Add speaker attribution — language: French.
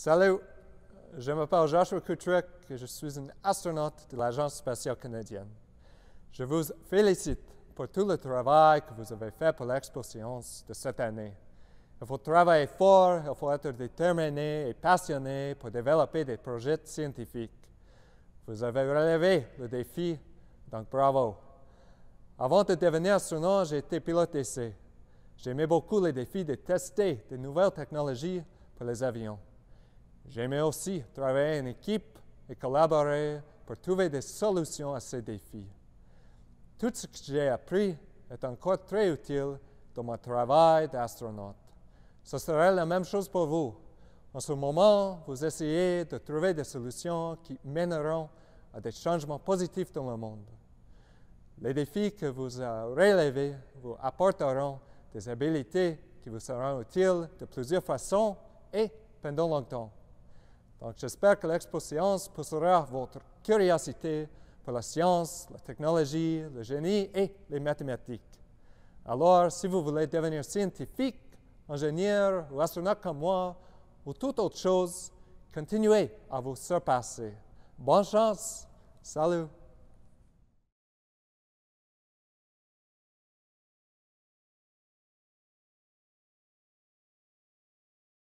Speaker 1: Salut, je m'appelle Joshua Kutrick et je suis un astronaute de l'Agence spatiale canadienne. Je vous félicite pour tout le travail que vous avez fait pour l'exposition de cette année. Il faut travailler fort, il faut être déterminé et passionné pour développer des projets scientifiques. Vous avez relevé le défi, donc bravo. Avant de devenir astronaute, j'ai été pilote d'essai. J'aimais beaucoup le défi de tester de nouvelles technologies pour les avions. J'aimais aussi travailler en équipe et collaborer pour trouver des solutions à ces défis. Tout ce que j'ai appris est encore très utile dans mon travail d'astronaute. Ce serait la même chose pour vous. En ce moment, vous essayez de trouver des solutions qui mèneront à des changements positifs dans le monde. Les défis que vous relevez vous apporteront des habilités qui vous seront utiles de plusieurs façons et pendant longtemps. Donc j'espère que l'Expo Science poussera votre curiosité pour la science, la technologie, le génie et les mathématiques. Alors, si vous voulez devenir scientifique, ingénieur ou astronaute comme moi, ou toute autre chose, continuez à vous surpasser. Bonne chance. Salut.